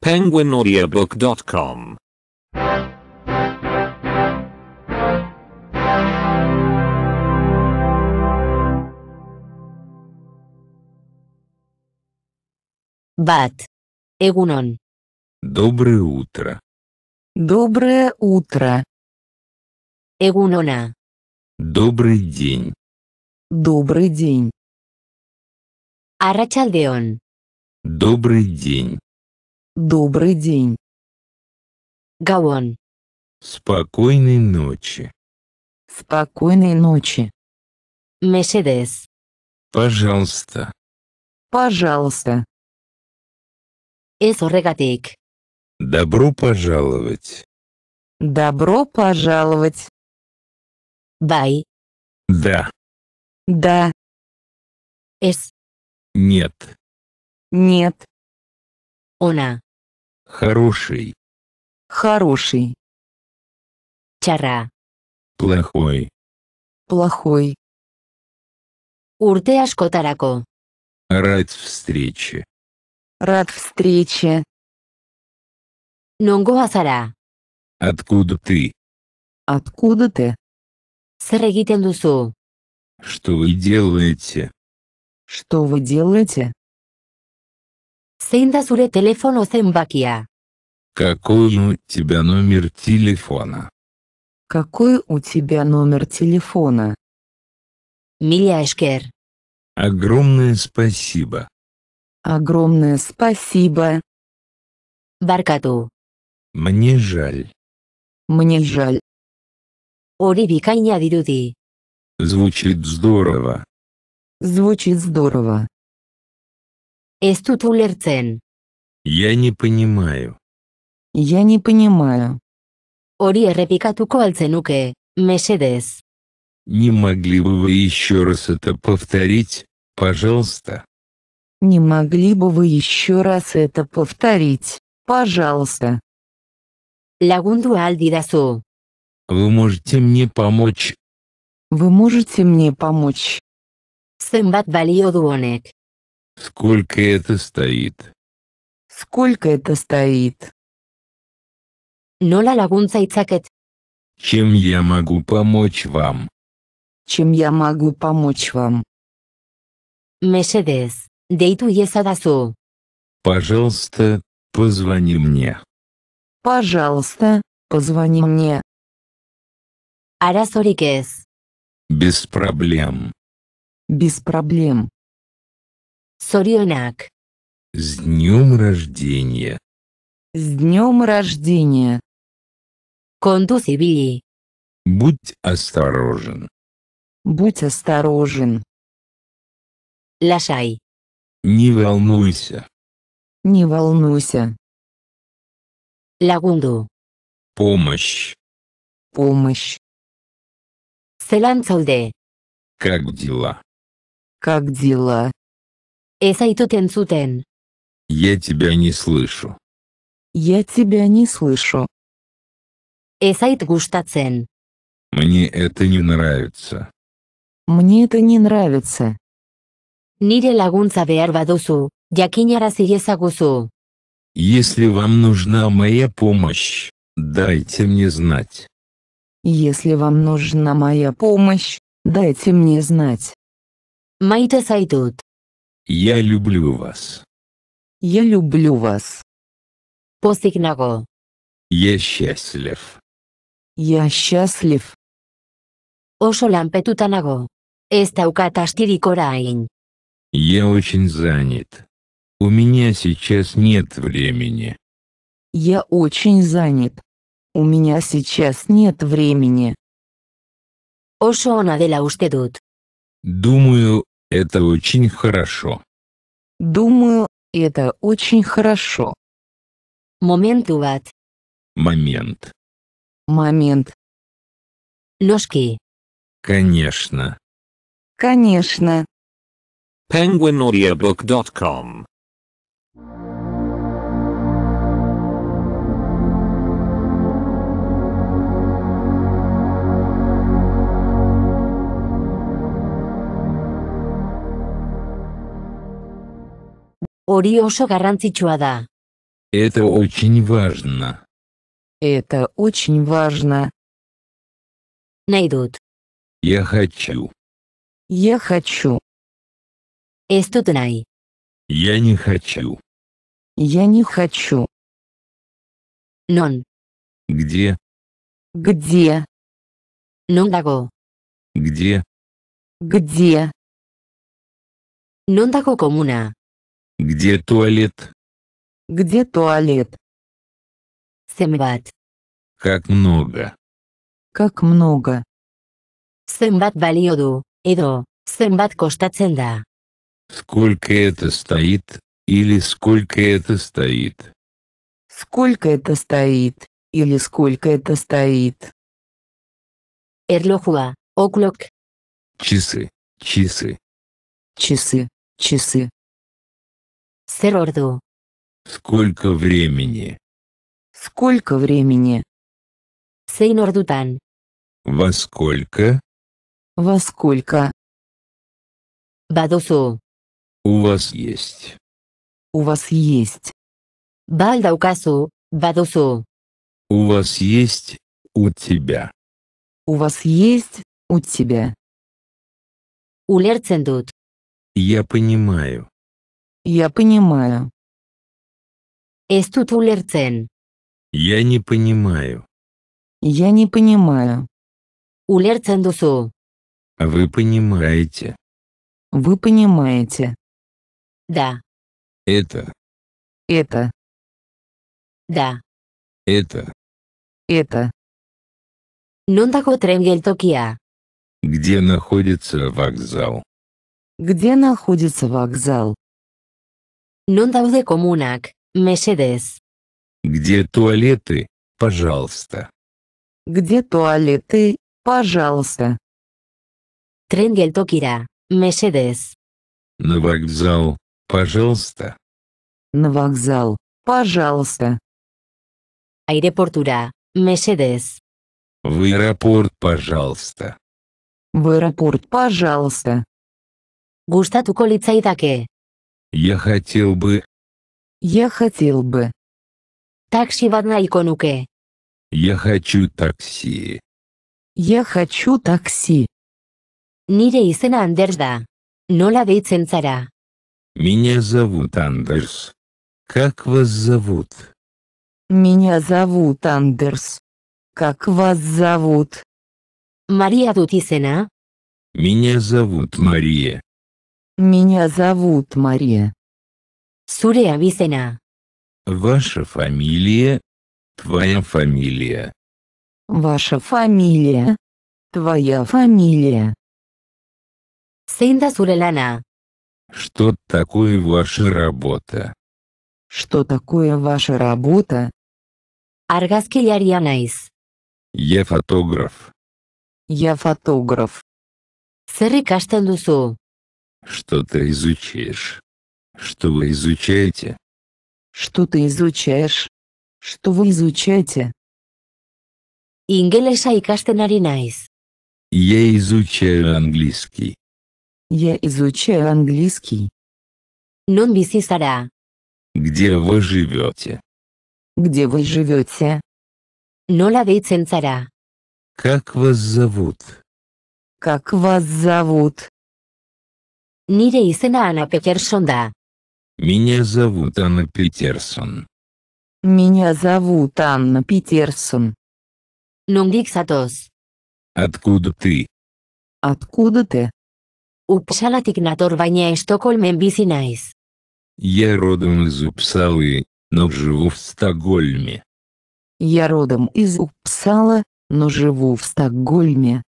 penguinaudiobook.com Бат. Эгунон. Доброе утро. Доброе утро. Эгунона. Добрый день. Добрый день. Арачалдеон. Добрый день. Добрый день. Гауан. Спокойной ночи. Спокойной ночи. Мерседес. Пожалуйста. Пожалуйста. Эсорегатик. Добро пожаловать. Добро пожаловать. Бай. Да. Да. Эс. Нет. Нет. Она. Хороший. Хороший. Чара. Плохой. Плохой. Урте ашкотарако. Рад встрече. Рад встрече. Нонго асара, Откуда ты? Откуда ты? Сэрэгитен Что вы делаете? Что вы делаете? Сenda zure телефону zenbakia. Какой у тебя номер телефона? Какой у тебя номер телефона? Mila Огромное спасибо. Огромное спасибо. Баркату. Мне жаль. Мне жаль. Hori bikaina dirudi. Звучит здорово. Звучит здорово. Ez dut ulertzen. Я не понимаю. Я не понимаю. Hori errepikatuko altzenuke, mesedez. Не могли бы вы еще раз это повторить, пожалуйста? Не могли бы вы еще раз это повторить, пожалуйста? Лагунду ahal Вы можете мне помочь? Вы можете мне помочь? Сэмбат balio du Сколько это стоит? Сколько это стоит? Nola laguntza itzaket? Чем я могу помочь вам? Чем я могу помочь вам? Mesedez, deitu iezadazu. Пожалуйста, позвони мне. Пожалуйста, позвони мне. Arazorik ez. Без проблем. Без проблем. Sorionak. С днем рождения. С днем рождения. Кондусивили. Будь осторожен. Будь осторожен. Лашай. Не волнуйся. Не волнуйся. Лагунду. Помощь. Помощь. Селан Как дела? Как дела? Ezaitut entzuten. Я тебя не слышу. Я тебя не слышу. Ezait gustatzen. Мне это не нравится. Мне это не нравится. Nire laguntza behar baduzu, jakinarazi ezaguzu. Если вам нужна моя помощь, дайте мне знать. Если вам нужна моя помощь, дайте мне знать. Maite zaitut. Я люблю вас. Я люблю вас. Постигнаго. Я счастлив. Я счастлив. Όσο λαμπετούτα наго. Я очень занят. У меня сейчас нет времени. Я очень занят. У меня сейчас нет времени. Όσο αναδέλα устедут. Думаю, это очень хорошо. Думаю, это очень хорошо. Момент Momentuat. Момент. Момент. Лёшки. Конечно. Конечно. penguinaudiobook.com hori oso garrantzitsua da. Это очень важно. Это очень важно. Nahi dut. Я хочу. Я хочу. Ez dut nahi. Я не хочу. Я не хочу. Non. Где? Где? Non dago. Где? Где? Non dago komuna. Где туалет? Где туалет? Сымват. Как много? Как много? Сымват валиоду, идо, сымват коштацен Сколько это стоит, или сколько это стоит? Сколько это стоит, или сколько это стоит? Erlojua, оклок. Часы, часы. Часы, часы. Сэрорду. Сколько времени? Сколько времени? Сейнордутан. Во сколько? Во сколько? Бадосу. У вас есть. У вас есть. Бальдаукасу, Бадосу. У вас есть, у тебя. У вас есть, у тебя. Улерцендут. Я понимаю. Я понимаю. Es tut ulertzen. Я не понимаю. Я не понимаю. Улерцен дусу. Вы понимаете. Вы понимаете. Да. Это. Это. Да. Это. Это. Non dago tren geltokia. Где находится вокзал? Где находится вокзал? Non daude komunak, mesedez. Где туалеты, пожалуйста? Где туалеты, пожалуйста? Tren geltokira, mesedez. На вокзал, пожалуйста. На вокзал, пожалуйста. Аэропортура, mesedez. В аэропорт, пожалуйста. В аэропорт, пожалуйста. Густатуко litzaidake, я хотел бы... Я хотел бы. Такси в одной иконуке. Я хочу такси. Я хочу такси. Nire izena Anders da. Nola deitzen Меня зовут Андерс. Как вас зовут? Меня зовут Андерс. Как вас зовут? Мария тут изена? Меня зовут Мария. Меня зовут Мария. Zure abizena. Ваша фамилия? Твоя фамилия. Ваша фамилия? Твоя фамилия. Zein da Что такое ваша работа? Что такое ваша работа? Argazkilaria naiz. Я фотограф. Я фотограф. Zer ikasten что ты изучаешь? Что вы изучаете? Что ты изучаешь? Что вы изучаете? Инглеса и ari Я изучаю английский. Я изучаю английский. Нон ну бизи Где вы живете? Где вы живете? Нола ну дейtzen зара? Как вас зовут? Как вас зовут? Nire izena Анна Петерсон да. Меня зовут Анна Петерсон. Меня зовут Анна Петерсон. Nondik zatoz? Откуда ты? Откуда ты? Upsalatik nator baina Estocolmen bizi naiz. Я родом из Упсалы, но живу в Стокгольме. Я родом из Упсала, но живу в Стокгольме.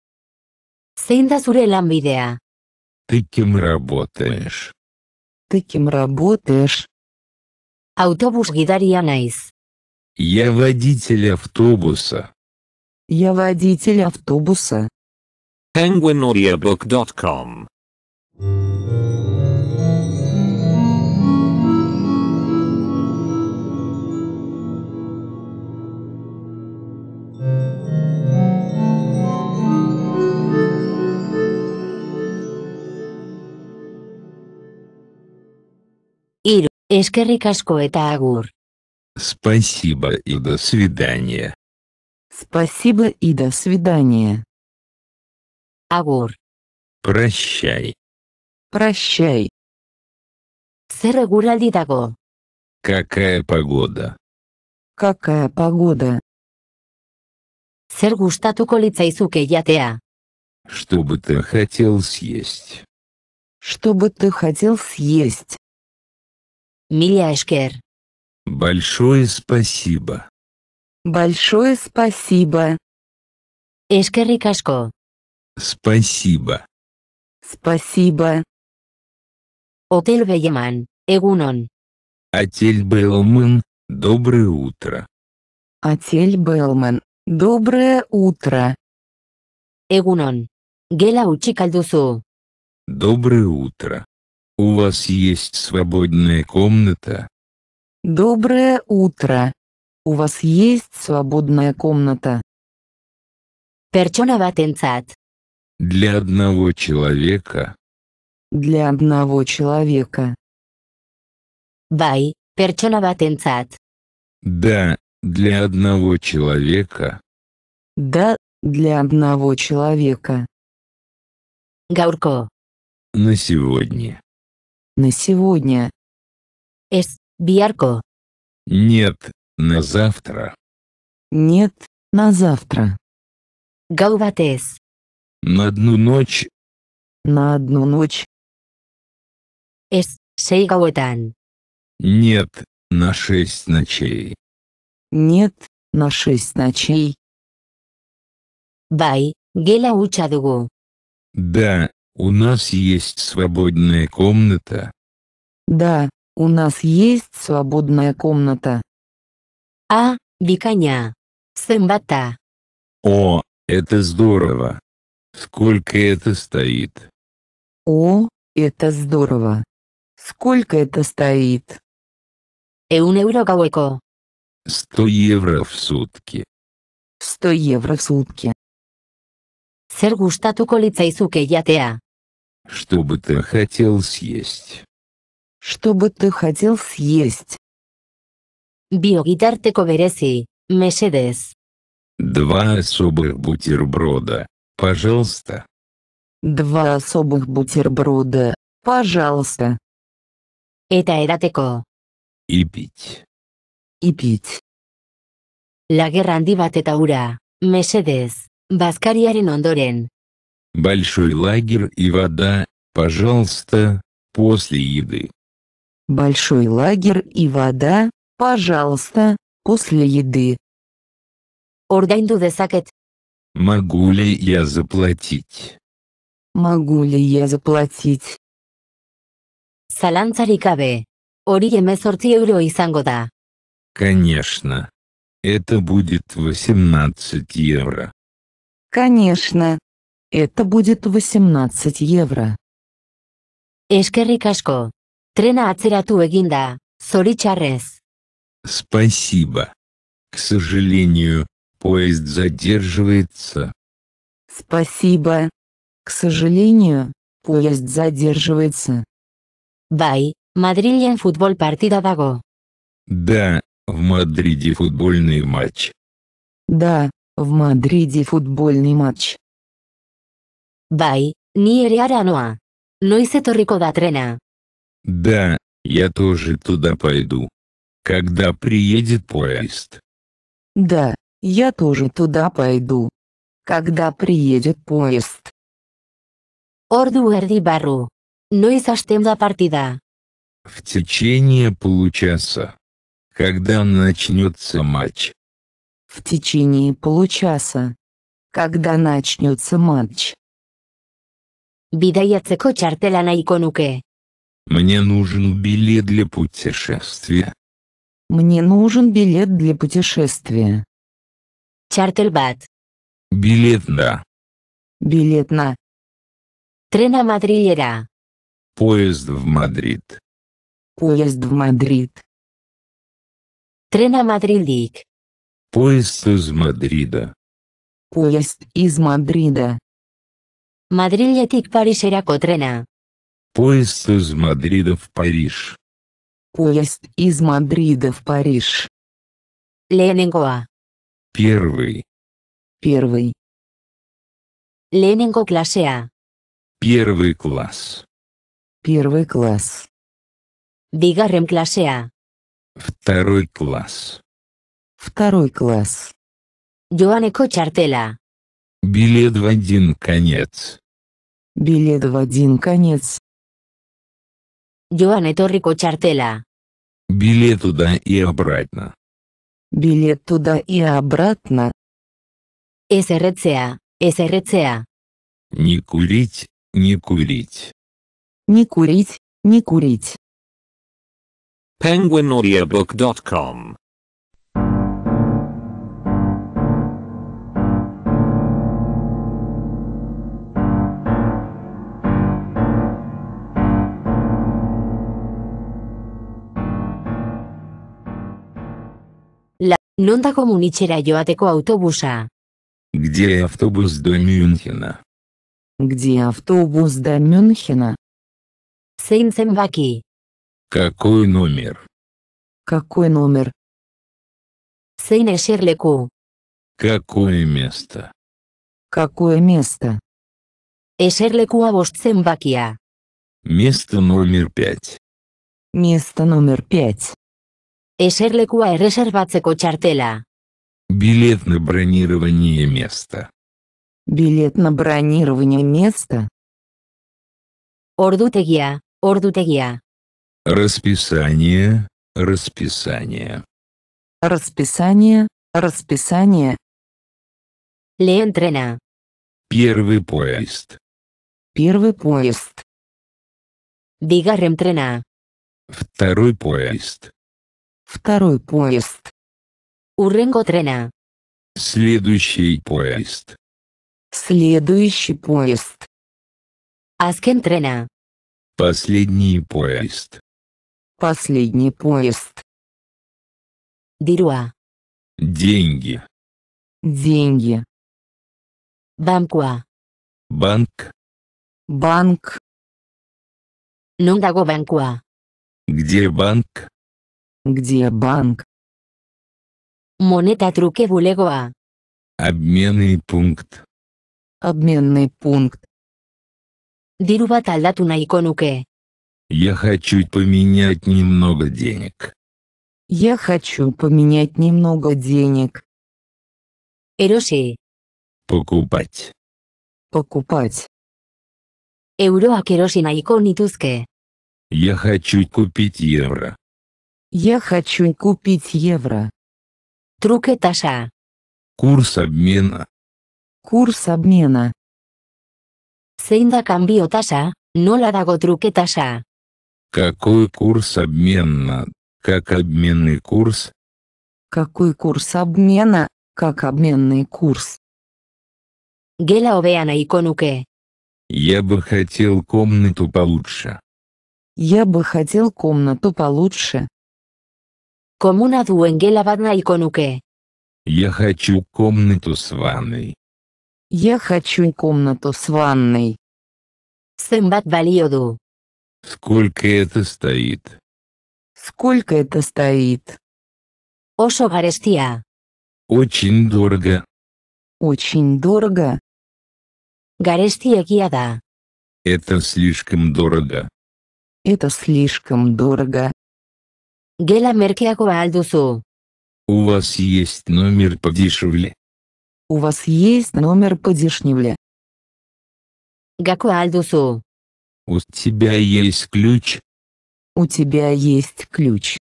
Сейнда da zure ты кем работаешь? Ты кем работаешь? Автобус гидария найс. Я водитель автобуса. Я водитель автобуса. penguinaudiobook.com Eskerrik asko eta agur. Спасибо и до свидания. Спасибо и до свидания. Агур. Прощай. Прощай. Zer eguraldi dago? Какая погода? Какая погода? Zer и суке ятеа. Что бы ты хотел съесть? Что бы ты хотел съесть? Mila esker. Большое спасибо. Большое спасибо. Eskerrik asko. Спасибо. Спасибо. Отель Belleman, Эгунон. Отель Белман, доброе утро. Отель Белман, доброе утро. Эгунон. Gela utzik Доброе утро. У вас есть свободная комната? Доброе утро. У вас есть свободная комната? Perciuneva tențat. Для одного человека. Для одного человека. Бай, perciuneva tențat. Да, для одного человека. Да, для одного человека. Гаурко. На сегодня. На сегодня. Es biarco. Нет, на завтра. Нет, на завтра. Галватес. На одну ночь. На одну ночь. Es сейгауэтан. Нет, на шесть ночей. Нет, на шесть ночей. Бай, гела учадугу. Да, у нас есть свободная комната? Да, у нас есть свободная комната. А, Виконя. Сэмбата. О, это здорово. Сколько это стоит? О, это здорово. Сколько это стоит? Эун евро гауэко. Сто евро в сутки. Сто евро в сутки. Zer gustatuko litzaizuke jatea? Что бы ты хотел съесть? Что бы ты хотел съесть? Biogitarteko berezi, mesedez. Два особых бутерброда, пожалуйста. Два особых бутерброда, пожалуйста. Это edateko. И пить. И пить. Lager handi bat eta Баскарьярин Ондорен. Большой лагерь и вода, пожалуйста, после еды. Большой лагерь и вода, пожалуйста, после еды. Ордайнду весакет. Могу ли я заплатить? Могу ли я заплатить? Саланцарик абе. Ори емезорци евро изанго да. Конечно. Это будет 18 евро. Конечно. Это будет 18 евро. Eskerrik asko. Trena atzeratu egin Спасибо. К сожалению, поезд задерживается. Спасибо. К сожалению, поезд задерживается. Bai, Мадрильен футбол партида dago. Да, в Мадриде футбольный матч. Да, в Мадриде футбольный матч. Бай, ни Арануа. Ноисе Торрико да Трена. Да, я тоже туда пойду. Когда приедет поезд? Да, я тоже туда пойду. Когда приедет поезд? Орду Эрди Бару. Ноис Аштем да партида. В течение получаса. Когда начнется матч? в течение получаса, когда начнется матч. Bidaiatzeko txartela nahiko nuke. Мне нужен билет для путешествия. Мне нужен билет для путешествия. Txartel Билет на. Билет на. Трена Мадрилера. Поезд в Мадрид. Поезд в Мадрид. Трена Мадридик. Поезд из Мадрида. Поезд из Мадрида. Madriletik Pariserako trena. Поезд из Мадрида в Париж. Поезд из Мадрида в Париж. Lehenengoa. Первый. Первый. Lehenengo klasea. Первый класс. Первый класс. Bigarren klasea. Второй класс. Второй класс. Joaneko Кочартела. Билет в один конец. Билет в один конец. Joane Torrico Чартела. Билет туда и обратно. Билет туда и обратно. СРЦА, СРЦА. Не курить, не курить. Не курить, не курить. PenguinAudioBook.com. Londako Munitxera joateko autobusa. Где автобус до Мюнхена? Где автобус до Мюнхена? Zein Какой номер? Какой номер? Zein eserleku? Какое место? Какое место? Eserlekua bost zenbakia. Место номер пять. Место номер пять и erreserbatzeko txartela. Билет на бронирование места. Билет на бронирование места. Ordutegia, ordutegia. Расписание, расписание. Расписание, расписание. Лен Первый поезд. Первый поезд. Бигаррем трена. Второй поезд. Второй поезд. Уренго трена. Следующий поезд. Следующий поезд. Аскен трена. Последний поезд. Последний поезд. Дируа. Деньги. Деньги. Банкуа. Банк. Банк. Нундаго банкуа. Где банк? Где банк? Монета труке булегоа. Обменный пункт. Обменный пункт. Диру бат на нahiko nuke. Я хочу поменять немного денег. Я хочу поменять немного денег. Эроси. Покупать. Покупать. Евро Euroak erosi nahiko nituzke. Я хочу купить евро. Я хочу купить евро. Трукэ таша. Курс обмена. Курс обмена. Zein da cambio tasa, nola dago truketasa? Какой курс обмена? Как обменный курс? Какой курс обмена? Как обменный курс? Гела hobea иконуке. Я бы хотел комнату получше. Я бы хотел комнату получше. Коммуна Дуэнгела Бадна и Конуке. Я хочу комнату с ванной. Я хочу комнату с ванной. Сэмбат Валиоду. Сколько это стоит? Сколько это стоит? Осо Гарестия. Очень дорого. Очень дорого. Гарестия Киада. Это слишком дорого. Это слишком дорого. Gela merkeakoa al У вас есть номер подешевле? У вас есть номер подешевле? Gakoa al У тебя есть ключ? У тебя есть ключ.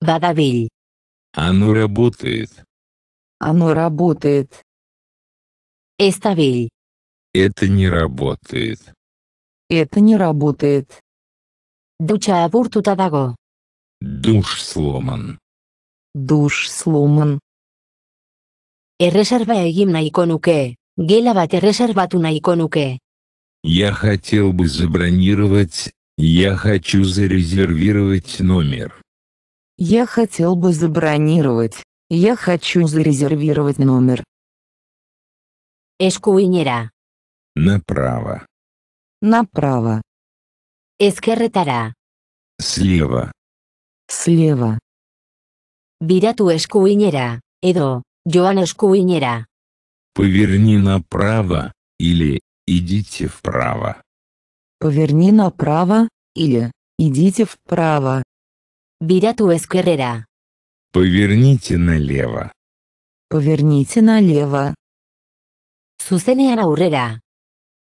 Бадавиль. Оно работает. Оно работает. Эставиль. Это не работает. Это не работает. Дуча бурту тадаго. Душ сломан. Душ сломан. Erreserba egin nahiko иконуке. gela bat erreserbatu nahiko nuke. Я хотел бы забронировать, я хочу зарезервировать номер. Я хотел бы забронировать, я хочу зарезервировать номер. Eskuinera. Направо. Направо. Эскерретара. Слева. Sleba. Biratu eskuinera, edo, joan eskuinera. Поверни направо, или, идите вправо. Поверни направо, или, идите вправо. Biratu eskerrera. Поверните налево. Поверните налево. Zuzenean aurrera.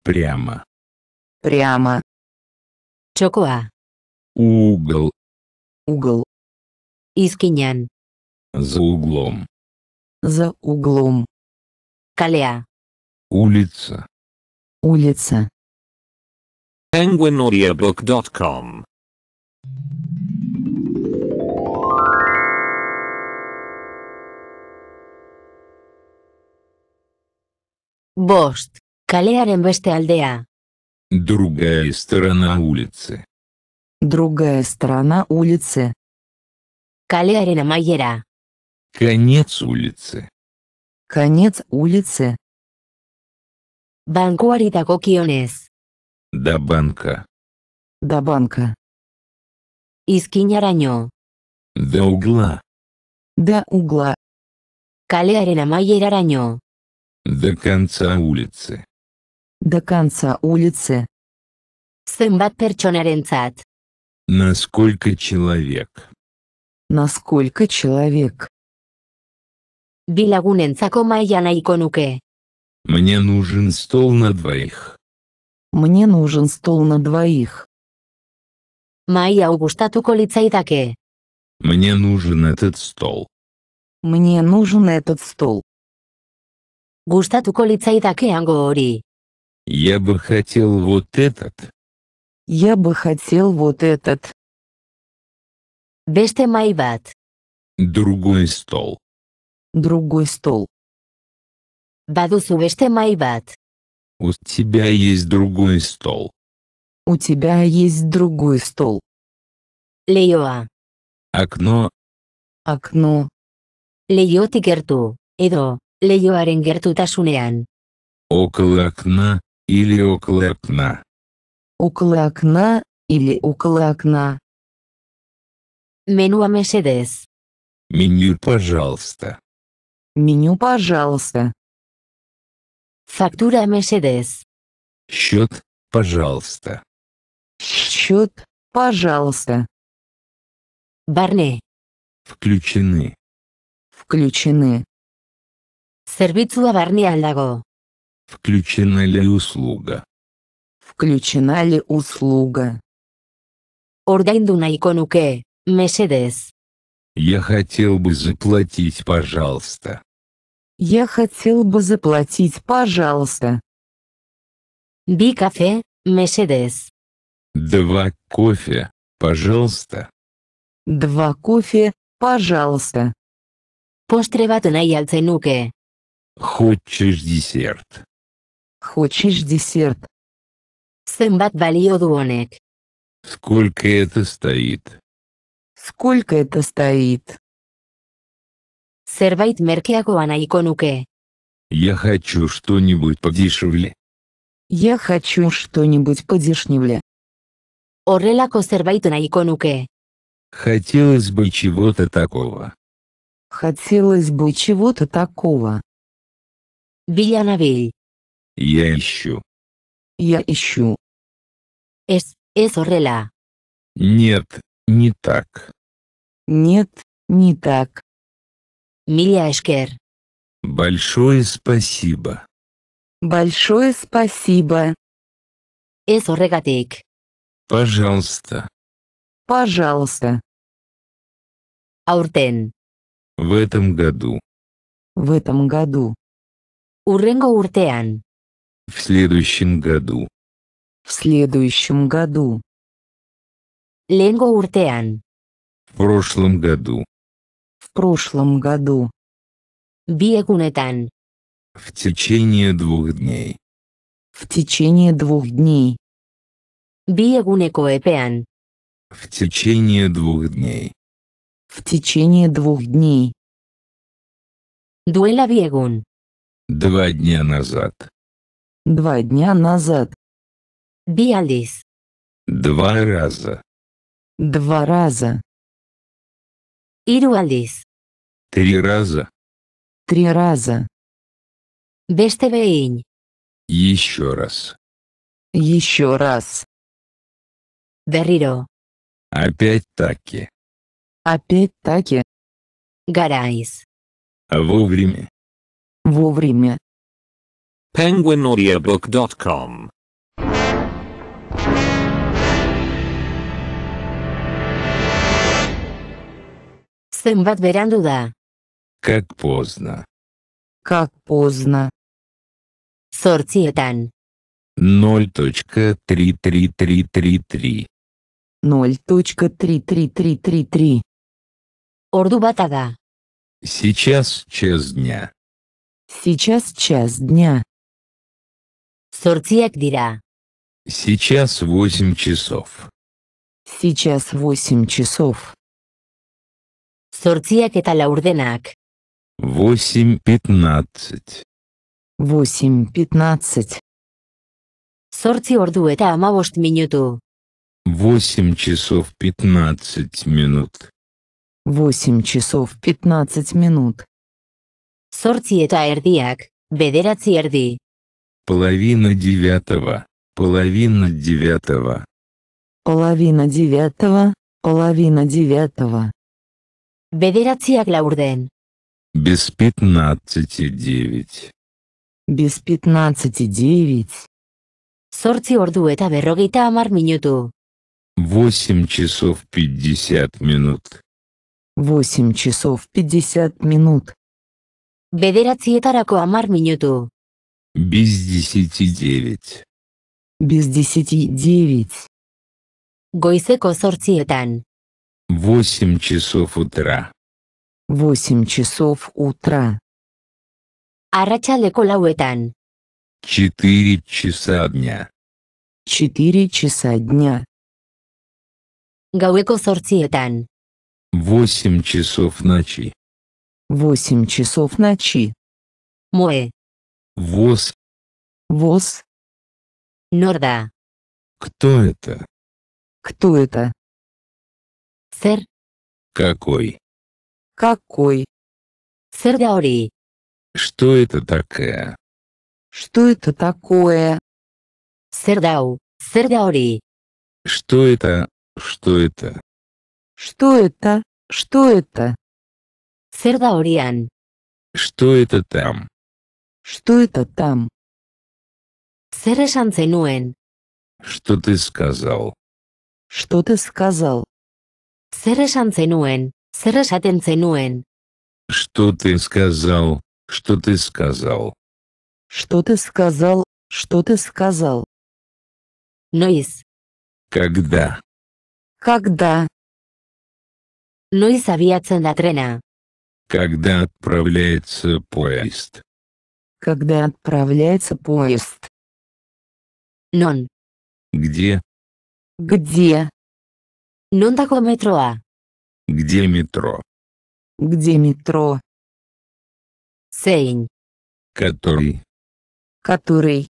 Прямо. Прямо. Txokoa. Угол, угол. Искинян. За углом. За углом. Калея. Улица. Улица. penguinaudiobook.com Бост. Калеарен бесте алдея. Другая сторона улицы. Другая сторона улицы. Калярина Майера. Конец улицы. Конец улицы. Банкуарита Кокионес. До банка. До банка. Искинярано. До угла. До угла. Калярина Майерараньо. До конца улицы. До конца улицы. Сымбат Перчонаренцат. Насколько человек? Насколько человек? Bilagunentzako maila nahiko nuke. Мне нужен стол на двоих. Мне нужен стол на двоих. Maila gustatuko litzaidake. Мне нужен этот стол. Мне нужен этот стол. Gustatuko litzaidakeango hori. Я бы хотел вот этот. Я бы хотел вот этот. Beste maibat. Другой стол. Другой стол. Бадусу beste maibat. У тебя есть другой стол. У тебя есть другой стол. Леоа. Окно. Окно. Леоти герту, эдо, леоарен гертутасунеан. Около окна, или около окна около окна или около окна. Меню а Меню, пожалуйста. Меню, пожалуйста. Фактура Мерседес. Счет, пожалуйста. Счет, пожалуйста. Барне. Включены. Включены. Сервицу Барне Алдаго. Включена ли услуга? включена ли услуга. Ordaindu nahiko nuke, mesedez. Я хотел бы заплатить, пожалуйста. Я хотел бы заплатить, пожалуйста. Би kafe, mesedez. Два кофе, пожалуйста. Два кофе, пожалуйста. Postre на nahi al Хочешь десерт? Хочешь десерт? Zenbat balio duonek? Сколько это стоит? Сколько это стоит? Zerbait merkeagoa nahiko Я хочу что-нибудь подешевле. Я хочу что-нибудь подешевле. Орелако zerbait nahiko nuke. Хотелось бы чего-то такого. Хотелось бы чего-то такого. Bila Я ищу. Я ищу. Es, es orrela. Нет, не так. Нет, не так. Миляшкер. Большое спасибо. Большое спасибо. Es orregatek. Пожалуйста. Пожалуйста. Ауртен. В этом году. В этом году. Уренго уртеан. В следующем году. В следующем году. Lehengo urtean. В прошлом году. В прошлом году. Биегунетан. В течение двух дней. В течение двух дней. Биегунеко В течение двух дней. В течение двух дней. Дуэла биегун. Два дня назад. Два дня назад. Биалис. Два раза. Два раза. Hiru Три раза. Три раза. Beste Еще раз. Еще раз. Berriro. Опять-таки. Опять-таки. Garaiz. А вовремя. Вовремя penguinaudiobook.com Zenbat berandu da? Как поздно. Как поздно. Zortzietan. 0.33333. 0.33333. Ordu bata da. Сейчас час дня. Сейчас час дня. Zortziak dira. Сейчас восемь часов. Сейчас восемь часов. Zortziak eta laurdenak. Восемь пятнадцать. Восемь пятнадцать. Zortzi ordu eta amabost minutu. Восемь часов пятнадцать минут. Восемь часов пятнадцать минут. Zortzi eta erdiak, bederatzi erdi. Половина девятого. Половина девятого. Половина девятого. Половина девятого. Bederatziak laurden. Без пятнадцати девять. Без пятнадцати девять. Сорти ordu eta berrogeita hamar minutu. Восемь часов пятьдесят минут. Восемь часов пятьдесят минут. Bederatzietako hamar minutu. Без десяти девять. Без десяти девять. гойсеко сортиетан Восемь часов утра. Восемь часов утра. Arratsaldeko lauetan. Четыре часа дня. Четыре часа дня. Gaueko сортиетан Восемь часов ночи. Восемь часов ночи. Мое. Воз. Воз. Норда. Кто это? Кто это? Сэр. Какой? Какой? Сэр Даори. Что это такое? Что это такое? Сэр Дау, сэр Даори. Что это? Что это? Что это? Что это? Сэр Даориан. Что это там? Что это там? Zer esan zenuen? Что ты сказал? Что ты сказал? Zer esan zenuen? Zer esaten zenuen? Что ты сказал? Что ты сказал? Что ты сказал? Что ты сказал? Noiz, Когда? Когда? noiz abiatzen da trena. Когда отправляется поезд? когда отправляется поезд. Нон. Где? Где? Нон tako metroa. Где метро? Где метро? Сейн. Который? Который?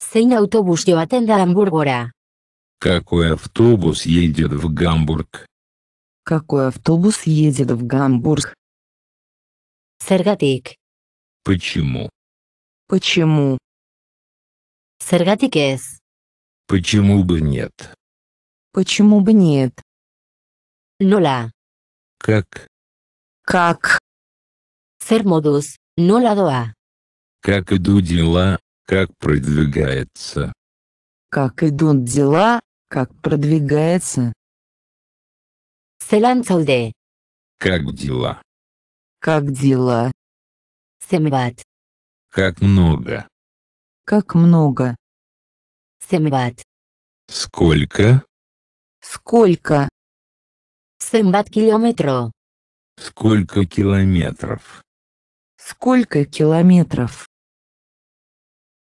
Сейн автобус joaten до Гамбургора. Какой автобус едет в Гамбург? Какой автобус едет в Гамбург? Сергатик. Почему? Почему? Zergatik ez? Почему бы нет? Почему бы нет? Nola? Как? Как? Zer moduz, nola doa? Как идут дела? Как продвигается? Как идут дела? Как продвигается? Zelan zaude? Как дела? Как дела? Семват. Как много. Как много. Семват. Сколько? Сколько? Семват километро. Сколько километров? Сколько километров?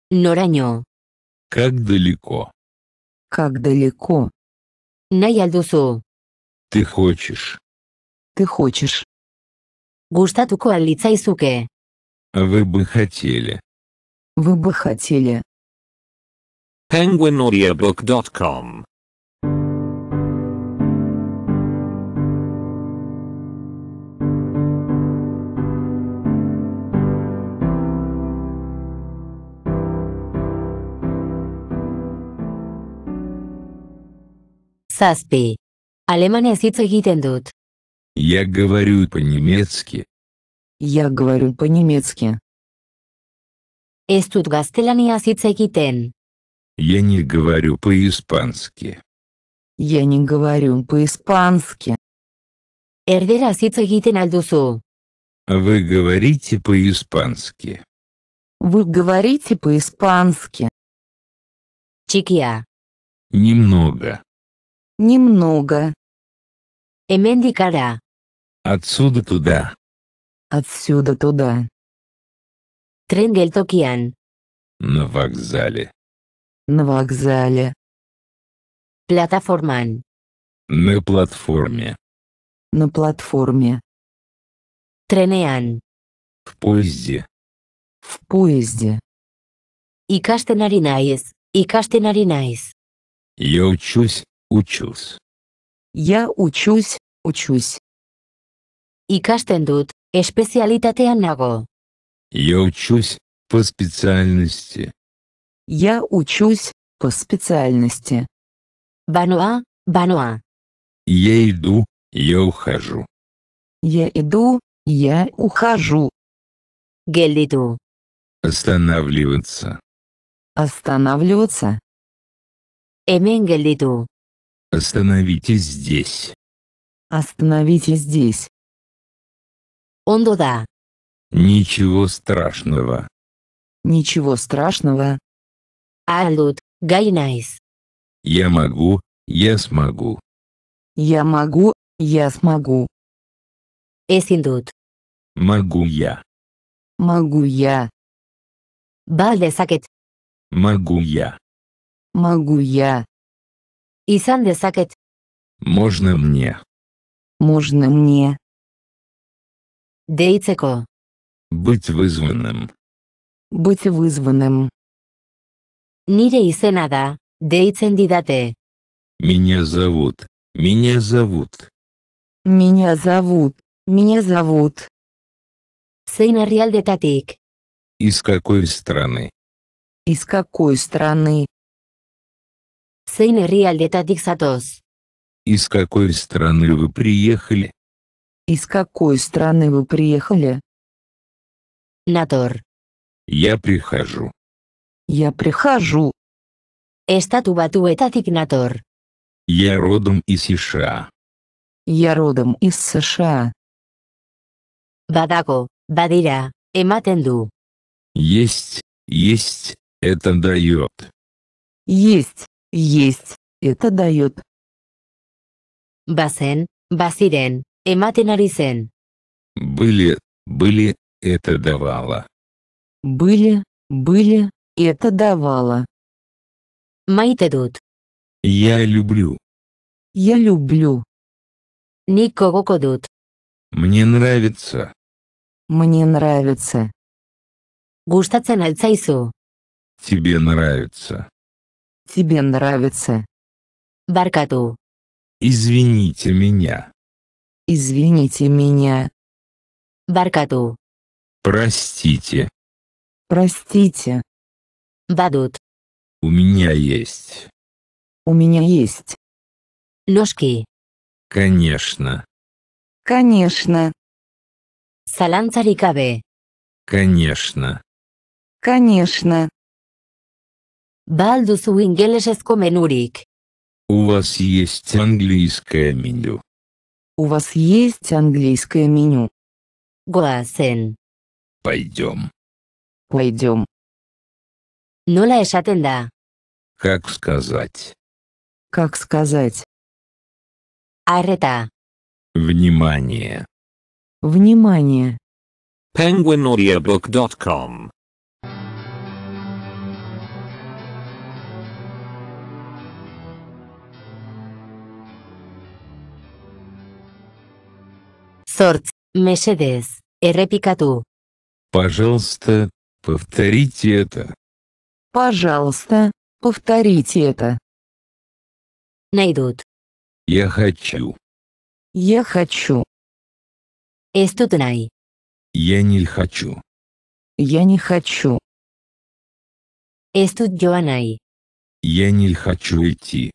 Нораньо. Как далеко? Как далеко? Наядусу. Ты хочешь? Ты хочешь? Густа ту и суке. Вы бы хотели. Вы бы хотели. penguinaudiobook.com Zazpi. Alemanez hitz egiten dut. Я говорю по-немецки. Я говорю по-немецки. Ez dut gaztelaniaz hitz egiten. Я не говорю по-испански. Я не говорю по-испански. Erderaz hitz egiten al а Вы говорите по-испански. Вы говорите по-испански. Txikia. Немного. Немного. Hemendik hara. Отсюда туда. Отсюда туда. Тренгельтокиан. На вокзале. На вокзале. Платформан. На платформе. На платформе. Тренеан. В поезде. В поезде. И наринаис. и наринаис. Я учусь, учусь. Я учусь, учусь. И каштендут, Espezialitatean nago. Я учусь по специальности. Я учусь по специальности. Бануа, бануа. Я иду, я ухожу. Я иду, я ухожу. Гелиду. Останавливаться. Останавливаться. Эмен Остановитесь здесь. Остановитесь здесь. Ондо да. Ничего страшного. Ничего страшного. Алут, гайнайс. Я могу, я смогу. Я могу, я смогу. Эсиндут. Могу я. Могу я. Балде сакет. Могу я. Могу я. Исан десакет. Можно мне. Можно мне. Дейцеко. Быть вызванным. Быть вызванным. Nire izena da, deitzen didate. Меня зовут. Меня зовут. Меня зовут. Меня зовут. Zein herrialdetatik? Из какой страны? Из какой страны? Zein herrialdetatik zatoz? Из какой страны вы приехали? Из какой страны вы приехали? Натор. Я прихожу. Я прихожу. Эстату батуэтатик Натор. Я родом из США. Я родом из США. Бадако, бадира, эматенду. Есть, есть, это дает. Есть, есть, это дает. Басен, басирен, ematen ari zen. Были, были, это давало. Были, были, это давало. Maite dut. Я люблю. Я люблю. Никого gogoko Мне нравится. Мне нравится. Gustatzen al Тебе нравится. Тебе нравится. Barkatu. Извините меня. Извините меня. Баркату. Простите. Простите. Бадут. У меня есть. У меня есть. Лёшки. Конечно. Конечно. Салан царикабе. Конечно. Конечно. Бальдус Уингелешеско менурик. У вас есть английское меню. У вас есть английское меню? Goazen. Пойдем. Пойдем. Nola esaten da. Как сказать? Как сказать? Арета. Внимание. Внимание. penguinaudiobook.com Сорт, Мешедес, Эрепикату. Пожалуйста, повторите это. Пожалуйста, повторите это. Найдут. Я хочу. Я хочу. Эстутнай. Я не хочу. Я не хочу. Эстут Джоанай. Я не хочу идти.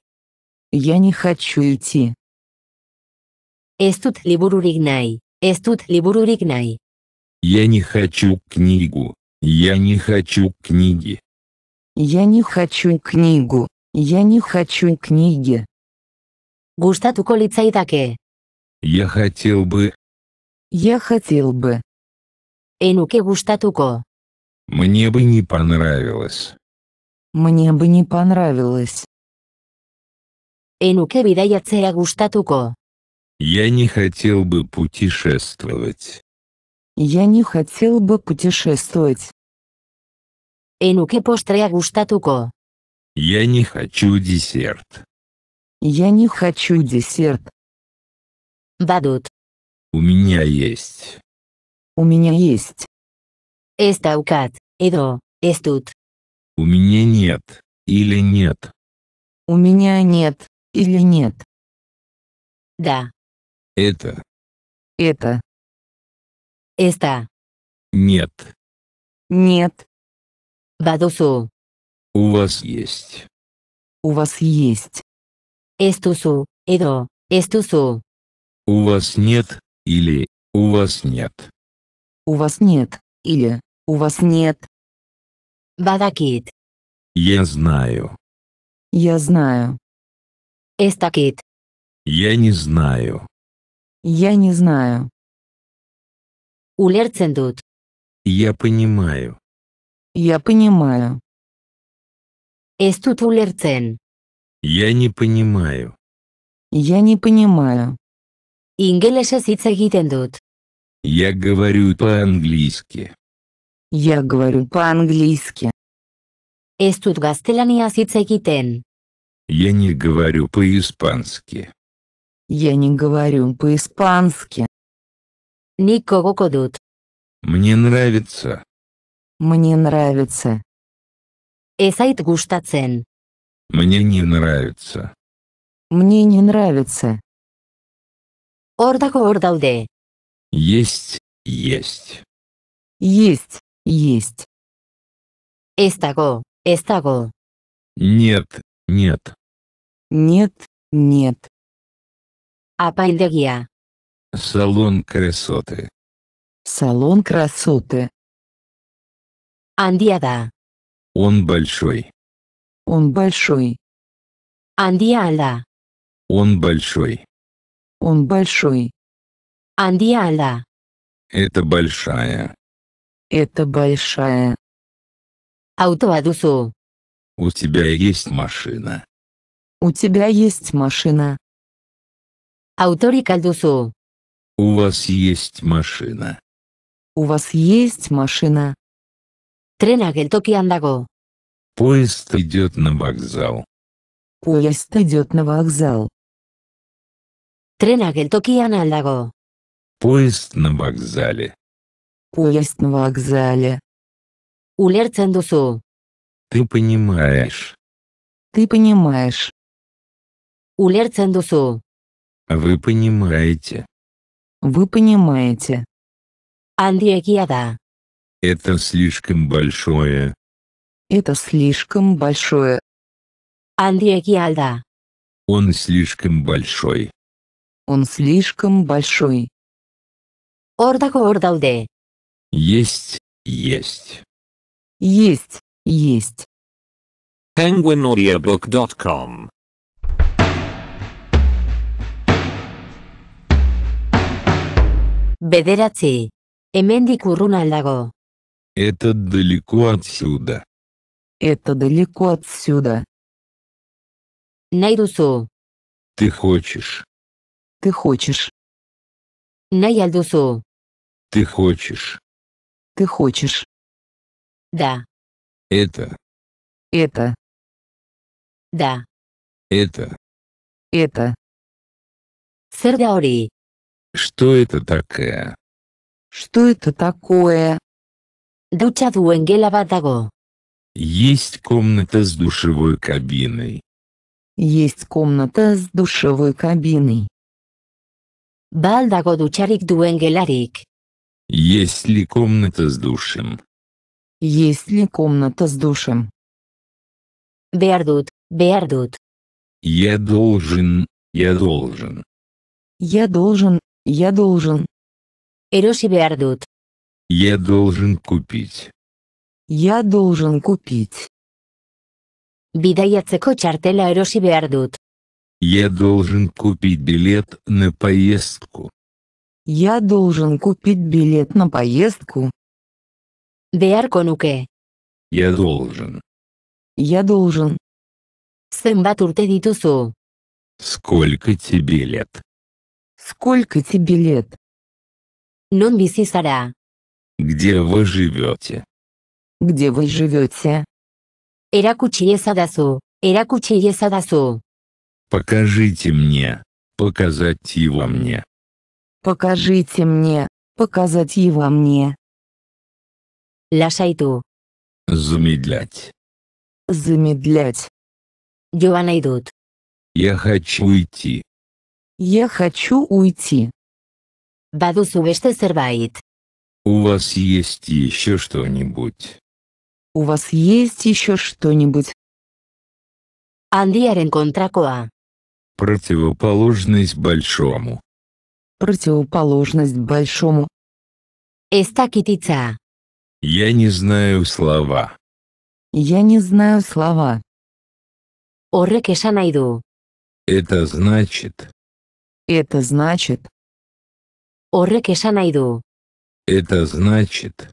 Я не хочу идти. Эстут либуруригнай. Эстут либуруригнай. Я не хочу книгу. Я не хочу книги. Я не хочу книгу. Я не хочу книги. Густату колицайтаке. Я хотел бы. Я хотел бы. Энуке густатуко. Мне бы не понравилось. Мне бы не понравилось. Энуке бидаяцея густатуко. Я не хотел бы путешествовать. Я не хотел бы путешествовать. Enuke postrea gustatuko. Я не хочу десерт. Я не хочу десерт. Бадут. У меня есть. У меня есть. Эстаукат daukat, эстут. У меня нет, или нет. У меня нет, или нет. Да, это. Это. Это. Нет. Нет. Бадусу. У вас есть. У вас есть. Эстусу, эдо, эстусу. У вас нет, или, у вас нет. У вас нет, или, у вас нет. Бадакит. Я знаю. Я знаю. Эстакит. Я не знаю. Я не знаю. Улерцен дут. Я понимаю. Я понимаю. Эстут улерцен. Я не понимаю. Я не понимаю. Инглесес hitz egiten dut. Я говорю по-английски. Я говорю по-английски. Эстут gaztelaniaz hitz Я не говорю по-испански. Я не говорю по-испански. Нико кокодут. Мне нравится. Мне нравится. Эсайт гуштацен. Мне не нравится. Мне не нравится. Ордако ордауде. Есть, есть. Есть, есть. Эстаго, эстаго. Нет, нет. Нет, нет. Апайлегия. Салон красоты. Салон красоты. Андиада. Он большой. Он большой. Андиала. Он большой. Он большой. Андиала. Это большая. Это большая. Аутоадусу. У тебя есть машина. У тебя есть машина. Ауторик Альдусу. У вас есть машина. У вас есть машина. Трена Гельтоки Андаго. Поезд идет на вокзал. Поезд идет на вокзал. Трена Гельтоки Андаго. Поезд на вокзале. Поезд на вокзале. Улер Цендусу. Ты понимаешь. Ты понимаешь. Улер Цендусу. Вы понимаете. Вы понимаете. Аллегиада. Это слишком большое. Это слишком большое. Аллегиада. Он слишком большой. Он слишком большой. Ордако ордауде. Есть, есть. Есть, есть. penguinaudiobook.com Bederatzi. Hemendik urrun aldago. Это далеко отсюда. Это далеко отсюда. Nahi Ты хочешь. Ты хочешь. Nahi Ты хочешь. Ты хочешь. Да. Это. Это. Да. Это. Это. Zer что это такое? Что это такое? Дуcha Дуэнгела lavadago. Есть комната с душевой кабиной. Есть комната с душевой кабиной. Балдаго ducharik duen gelarik. Есть ли комната с душем? Есть ли комната с душем? Бердут, Бердут. Я должен, я должен. Я должен, я должен. Erosi beardut. Я должен купить. Я должен купить. Bidaiatzeko txartela erosi behar dut. Я должен купить билет на поездку. Я должен купить билет на поездку. Beharko nuke. Я должен. Я должен. Zenbat urte dituzu? Сколько тебе лет? Сколько тебе лет? Non vi si Где вы живете? Где вы живете? Erakutsi esadazu. Erakutsi esadazu. Покажите мне. Показать его мне. Покажите мне. Показать его мне. Лашайту. Замедлять. Замедлять. Joan идут. Я хочу идти. Я хочу уйти. Baduzu beste zerbait. У вас есть еще что-нибудь? У вас есть еще что-нибудь? Handiaren kontrakoa. Противоположность большому. Противоположность большому. Ez dakititza. Я не знаю слова. Я не знаю слова. Орекеша найду. Это значит, это значит. Horrek esan nahi du. Это значит.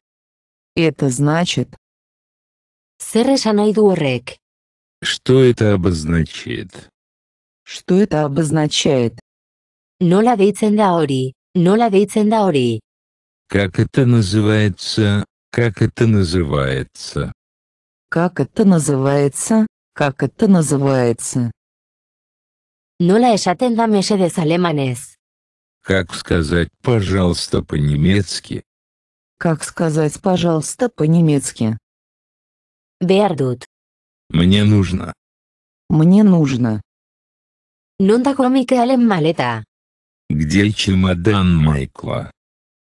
Это значит. Zer esan nahi du horrek? Что это обозначает? Что это обозначает? Нола deitzen da hori? Nola deitzen da hori? Как это называется? Как это называется? Как это называется? Как это называется? Nola esaten da mesedez alemanez. Как сказать «пожалуйста» по-немецки? Как сказать «пожалуйста» по-немецки? Бердут. Мне нужно. Мне нужно. Non dago Mikaelen maleta. Где чемодан Майкла?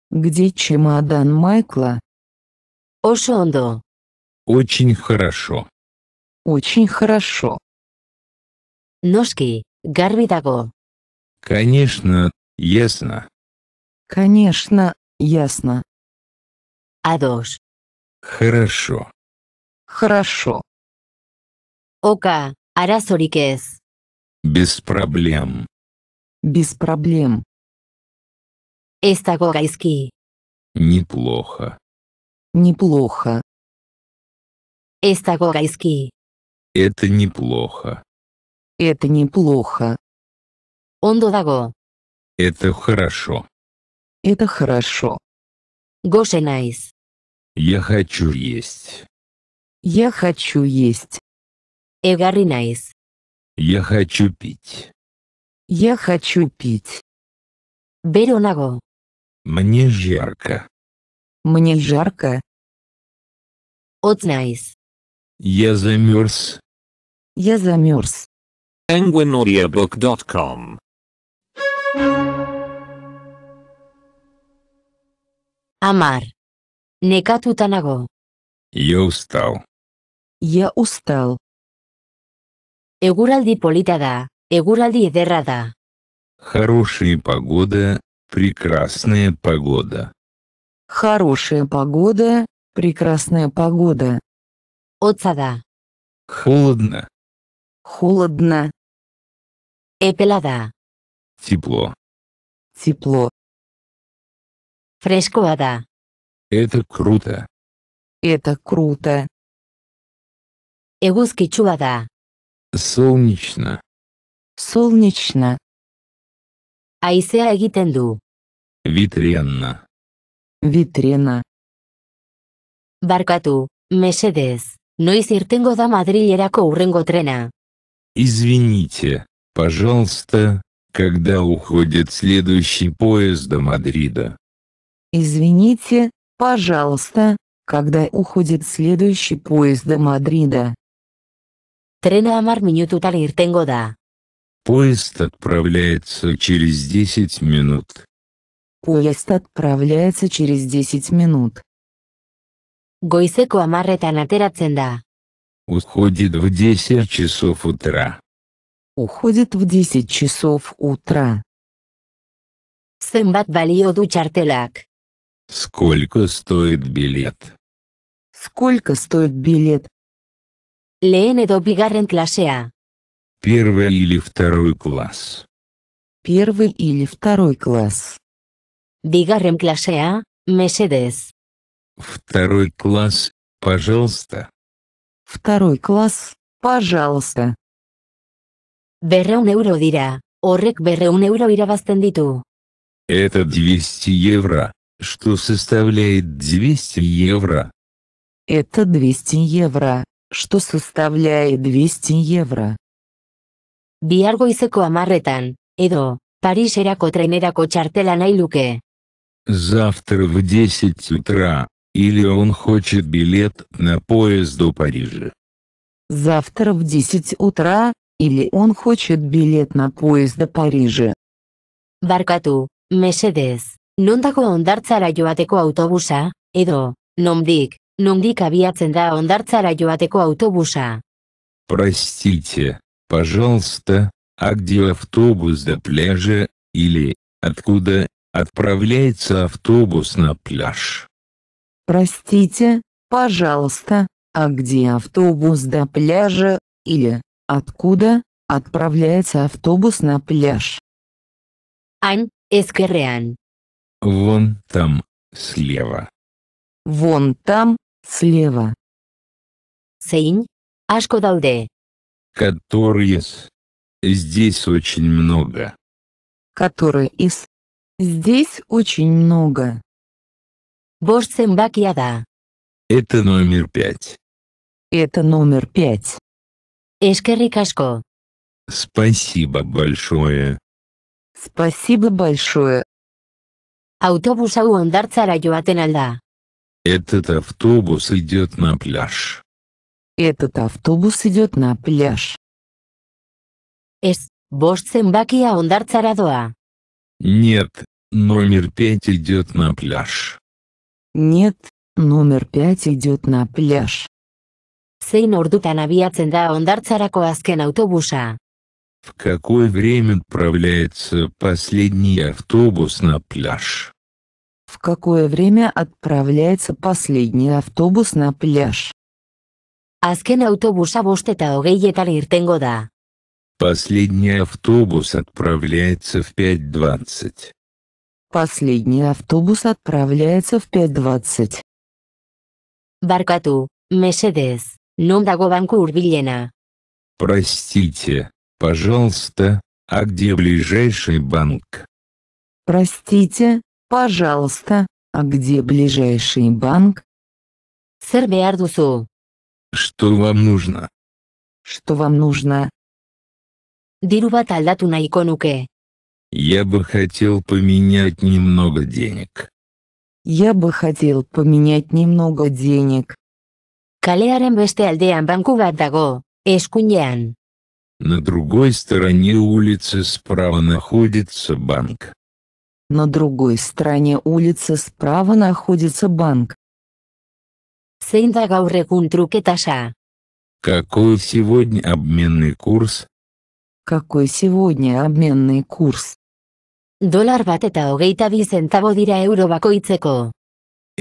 Где чемодан Майкла? Oso ondo. Очень хорошо. Очень хорошо. Ножки. Гарби Даго. Конечно, ясно. Конечно, ясно. Адош. Хорошо. Хорошо. Ока, арасорикес. Без проблем. Без проблем. Эстагогайски. Неплохо. Неплохо. Эстагогайски. Это неплохо. Это неплохо. Ondo dago. Это хорошо. Это хорошо. Goze naiz. Я хочу есть. Я хочу есть. Egarri naiz. Я хочу пить. Я хочу пить. Bero nago. Мне жарко. Мне жарко. Hotz naiz. Я замерз. Я замерз penguinaudiobook.com Амар. Некатута наго. Я устал. Я устал. Eguraldi polita da, eguraldi ederra da. Хорошая погода, прекрасная погода. Хорошая погода, прекрасная погода. Отца да. Холодно. Холодно. Epelada. Ziplo. Ziplo. Freskoa da. Eta kruta. Eta kruta. Eguzkitxua da. Zolnitsna. Zolnitsna. Aizea egiten du. Vitriana. Vitriana. Barkatu, mesedez, noiz irtengo da madrilerako urrengo trena. Izvinite. Пожалуйста, когда уходит следующий поезд до Мадрида? Извините, пожалуйста, когда уходит следующий поезд до Мадрида? Трена амар минутутал иртенго да. Поезд отправляется через 10 минут. Поезд отправляется через 10 минут. Goizeko amarretan ateratzen da. Уходит в 10 часов утра уходит в 10 часов утра. Zenbat balio du чартелак. Сколько стоит билет? Сколько стоит билет? Лен edo bigarren классеа. Первый или второй класс? Первый или второй класс? Bigarren классеа, Mercedes. Второй класс, пожалуйста. Второй класс, пожалуйста. Berreun euro dira, horrek berreun euro irabazten ditu. Это 200 евро, что составляет 200 евро. Это 200 евро, что составляет 200 евро. Bihar goizeko amarretan, edo, Pariserako trenerako txartela nahi luke. Завтра в 10 утра, или он хочет билет на поезд до Парижа. Завтра в 10 утра, или он хочет билет на поезд до Парижа. Баркату, Меседес, mesedez, nondako ondartzara joateko автобуса, edo, nondik, nondik abiatzen da ondartzara joateko автобуса. Простите, пожалуйста, а где автобус до пляжа, или, откуда, отправляется автобус на пляж? Простите, пожалуйста, а где автобус до пляжа, или, откуда отправляется автобус на пляж. Ан эскерян. Вон там, слева. Вон там, слева. Сейнь, ашкодалде. Который из. Здесь очень много. Который из. Здесь очень много. Божсембакьяда. Это номер пять. Это номер пять. Эшкерик Ашко. Спасибо большое. Спасибо большое. Автобуса у Андарцара Йоатен Алда. Этот автобус идет на пляж. Этот автобус идет на пляж. Эс, бост зембакия Андарцара Доа. Нет, номер пять идет на пляж. Нет, номер пять идет на пляж. Zein ordutan abiatzen da ondartzarako azken autobusa? В какое время отправляется последний автобус на пляж? В какое время отправляется последний автобус на пляж? Azken autobusa bost eta hogeietan irtengo Последний автобус отправляется в 5.20. Последний автобус отправляется в 5.20. Баркату, mesedez. Non dago Банкур урбильена. Простите, пожалуйста, а где ближайший банк? Простите, пожалуйста, а где ближайший банк? Сэр Беардусу. Что вам нужно? Что вам нужно? Дирубат на иконуке. Я бы хотел поменять немного денег. Я бы хотел поменять немного денег. Kalearen beste aldean banku bat На другой стороне улицы справа находится банк. На другой стороне улицы справа находится банк. Zein da gaur egun Какой сегодня обменный курс? Какой сегодня обменный курс? Доллар bat eta hogeita bi zentabo dira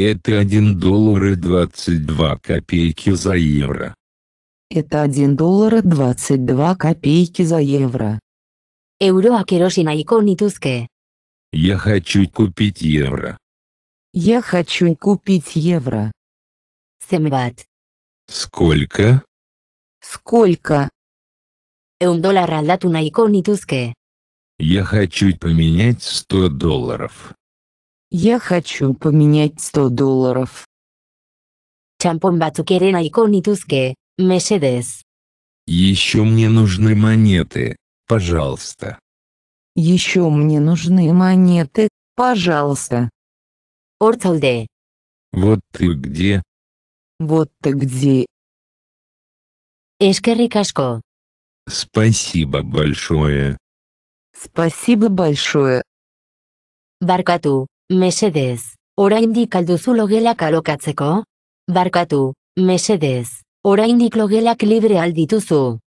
это 1 доллар и 22 копейки за евро. Это 1 доллар и 22 копейки за евро. Euroak erosi nahiko nituzke. Я хочу купить евро. Я хочу купить евро. Zenbat? Сколько? Сколько? Eun dolarra aldatu nahiko nituzke. Я хочу поменять 100 долларов. Я хочу поменять 100 долларов. Txampon batzuk ere nahiko Еще мне нужны монеты, пожалуйста. Еще мне нужны монеты, пожалуйста. Орталде. Вот ты где. Вот ты где. Eskerrik asko. Спасибо большое. Спасибо большое. Баркату mesedez, oraindik alduzul ogelak alokatzeko? Barkatu, mesedez, oraindik logelak libre aldituzu.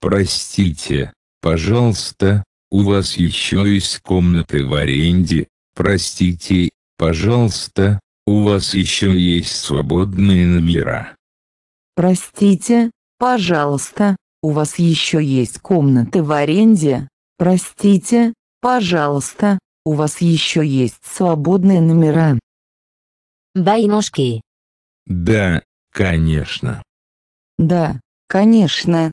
Простите, пожалуйста, у вас еще есть комнаты в аренде, простите, пожалуйста, у вас еще есть свободные номера. Простите, пожалуйста, у вас еще есть комнаты в аренде, простите, пожалуйста, у вас еще есть свободные номера? Да, Байнушки. Да, конечно. Да, конечно.